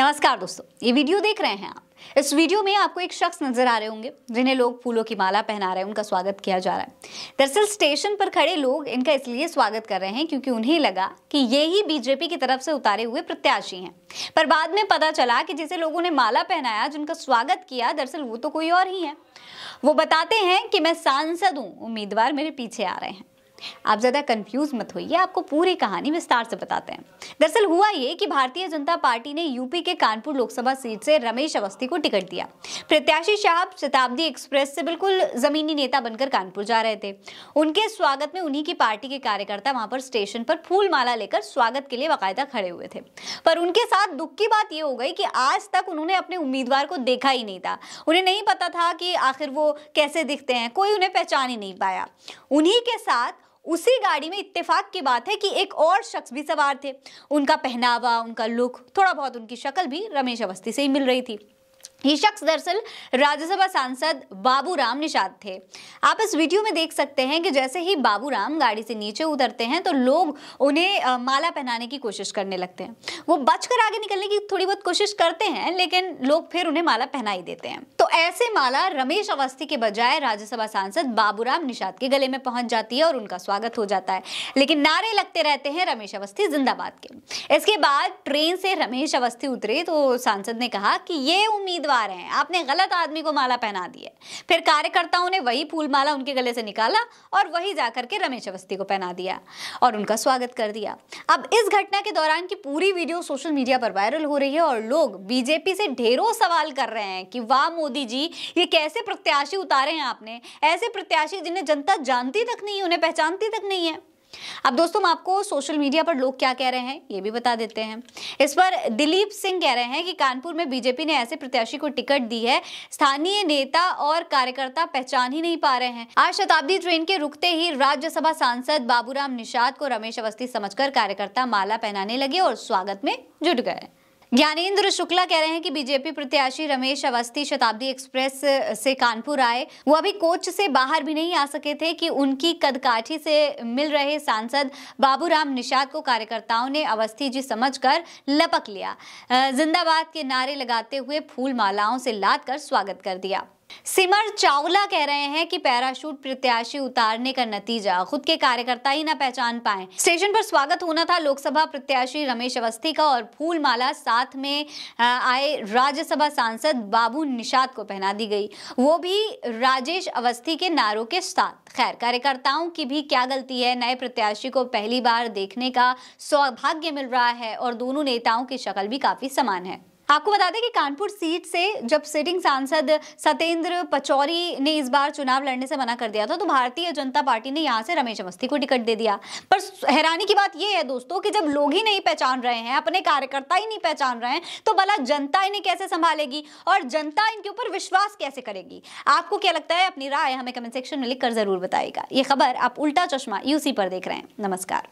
नमस्कार दोस्तों ये वीडियो देख रहे हैं आप इस वीडियो में आपको एक शख्स नजर आ रहे होंगे जिन्हें लोग फूलों की माला पहना रहे हैं उनका स्वागत किया जा रहा है दरअसल स्टेशन पर खड़े लोग इनका इसलिए स्वागत कर रहे हैं क्योंकि उन्हें लगा कि ये ही बीजेपी की तरफ से उतारे हुए प्रत्याशी हैं पर बाद में पता चला कि जिसे लोगों ने माला पहनाया जिनका स्वागत किया दरअसल वो तो कोई और ही है वो बताते हैं कि मैं सांसद हूँ उम्मीदवार मेरे पीछे आ रहे हैं आप ज़्यादा कंफ्यूज मत होइए आपको पूरी कहानी विस्तार से बताते हैं दरअसल हुआ ये कि भारतीय जनता पार्टी ने यूपी के कानपुर लोकसभा सीट से रमेश अवस्थी को टिकट दिया प्रत्याशी शाह शताब्दी एक्सप्रेस से बिल्कुल जमीनी नेता बनकर कानपुर जा रहे थे उनके स्वागत में उन्हीं की पार्टी के कार्यकर्ता वहां पर स्टेशन पर फूल माला लेकर स्वागत के लिए बाकायदा खड़े हुए थे पर उनके साथ दुख की बात यह हो गई कि आज तक उन्होंने अपने उम्मीदवार को देखा ही नहीं था उन्हें नहीं पता था कि आखिर वो कैसे दिखते हैं कोई उन्हें पहचान ही नहीं पाया उन्हीं के साथ उसी गाड़ी में इत्तेफाक की बात है कि एक और शख्स भी सवार थे उनका पहनावा उनका लुक थोड़ा बहुत उनकी शक्ल भी रमेश अवस्थी से ही मिल रही थी ये शख्स दरअसल राज्यसभा सांसद बाबूराम निषाद थे आप इस वीडियो में देख सकते हैं कि जैसे ही बाबूराम गाड़ी से नीचे उतरते हैं तो लोग उन्हें माला पहनाने की कोशिश करने लगते हैं वो बचकर आगे निकलने की थोड़ी बहुत कोशिश करते हैं लेकिन लोग फिर उन्हें माला पहना ही देते हैं ऐसे माला रमेश अवस्थी के बजाय राज्यसभा सांसद बाबूराम निषाद के गले में पहुंच जाती है और उनका स्वागत हो जाता है लेकिन नारे लगते रहते हैं रमेश अवस्थी जिंदाबाद के इसके बाद ट्रेन से रमेश अवस्थी उतरे तो सांसद ने कहा कि ये उम्मीदवार हैं आपने गलत आदमी को माला पहना दिया फिर कार्यकर्ताओं ने वही फूल माला उनके गले से निकाला और वही जाकर के रमेश अवस्थी को पहना दिया और उनका स्वागत कर दिया अब इस घटना के दौरान की पूरी वीडियो सोशल मीडिया पर वायरल हो रही है और लोग बीजेपी से ढेरों सवाल कर रहे हैं कि वाह मोदी जी ये कैसे प्रत्याशी उतारे हैं आपने ऐसे प्रत्याशी जिन्हें जनता जानती तक नहीं उन्हें पहचानती तक नहीं है अब दोस्तों हम आपको सोशल मीडिया पर लोग क्या कह रहे हैं ये भी बता देते हैं इस पर दिलीप सिंह कह रहे हैं कि कानपुर में बीजेपी ने ऐसे प्रत्याशी को टिकट दी है स्थानीय नेता और कार्यकर्ता पहचान ही नहीं पा रहे हैं आज शताब्दी ट्रेन के रुकते ही राज्यसभा सांसद बाबूराम निषाद को रमेश अवस्थी समझकर कार्यकर्ता माला पहनाने लगे और स्वागत में जुट गए ज्ञानेन्द्र शुक्ला कह रहे हैं कि बीजेपी प्रत्याशी रमेश अवस्थी शताब्दी एक्सप्रेस से कानपुर आए वो अभी कोच से बाहर भी नहीं आ सके थे कि उनकी कदकाठी से मिल रहे सांसद बाबूराम निषाद को कार्यकर्ताओं ने अवस्थी जी समझकर लपक लिया जिंदाबाद के नारे लगाते हुए फूल मालाओं से लाद कर स्वागत कर दिया सिमर चावला कह रहे हैं कि पैराशूट प्रत्याशी उतारने का नतीजा खुद के कार्यकर्ता ही ना पहचान पाए स्टेशन पर स्वागत होना था लोकसभा प्रत्याशी रमेश अवस्थी का और फूलमाला साथ में आए राज्यसभा सांसद बाबू निषाद को पहना दी गई वो भी राजेश अवस्थी के नारों के साथ खैर कार्यकर्ताओं की भी क्या गलती है नए प्रत्याशी को पहली बार देखने का सौभाग्य मिल रहा है और दोनों नेताओं की शक्ल भी काफी समान है आपको बता दें कि कानपुर सीट से जब सिटिंग सांसद सतेंद्र पचौरी ने इस बार चुनाव लड़ने से मना कर दिया था तो भारतीय जनता पार्टी ने यहाँ से रमेश अवस्थी को टिकट दे दिया पर हैरानी की बात यह है दोस्तों कि जब लोग ही नहीं पहचान रहे हैं अपने कार्यकर्ता ही नहीं पहचान रहे हैं तो भला जनता इन्हें कैसे संभालेगी और जनता इनके ऊपर विश्वास कैसे करेगी आपको क्या लगता है अपनी राय हमें कमेंट सेक्शन में लिखकर जरूर बताएगा ये खबर आप उल्टा चश्मा यूसी पर देख रहे हैं नमस्कार